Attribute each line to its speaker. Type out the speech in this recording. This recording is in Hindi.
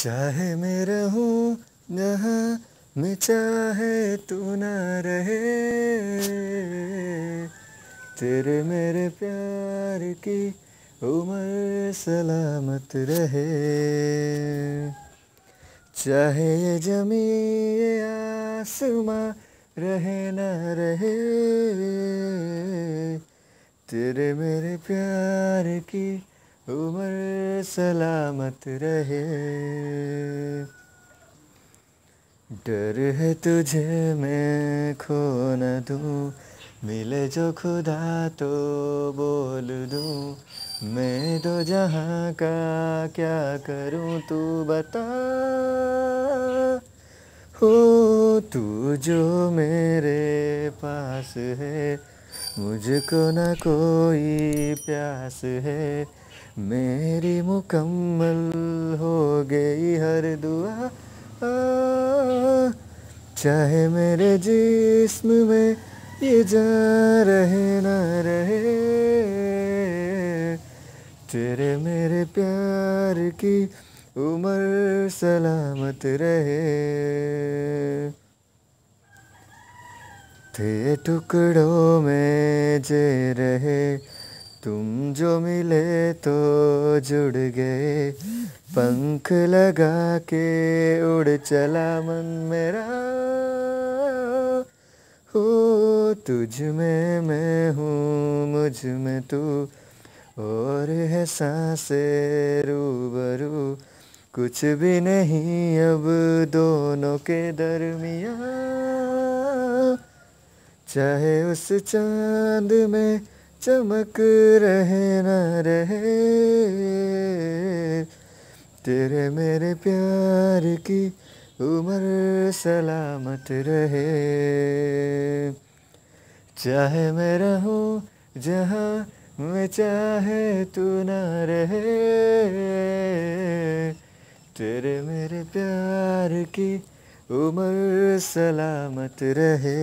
Speaker 1: चाहे मैं रहूँ यहाँ मैं चाहे तू ना रहे तेरे मेरे प्यार की उम्र सलामत रहे चाहे ये जमी ये आसमां रहे ना रहे तेरे मेरे प्यार की उमर सलामत रहे डर है तुझे मैं खो न दूँ मिले जो खुदा तो बोल दूँ मैं तो जहाँ का क्या करूँ तू बता हो तू जो मेरे पास है मुझको ना कोई प्यास है मेरी मुकम्मल हो गई हर दुआ चाहे मेरे जिस्म में ये जा रहे ना रहे तेरे मेरे प्यार की उम्र सलामत रहे थे टुकड़ों में जे रहे तुम जो मिले तो जुड़ गए पंख लगा के उड़ चला मन मेरा हो तुझ में मैं हूँ मुझ में तू और है सांसे रूबरू कुछ भी नहीं अब दोनों के दरमिया चाहे उस चांद में चमक रहे न रहे तेरे मेरे प्यार की उम्र सलामत रहे चाहे मैं रहूं जहां मैं चाहे तू न रहे तेरे मेरे प्यार की उम्र सलामत रहे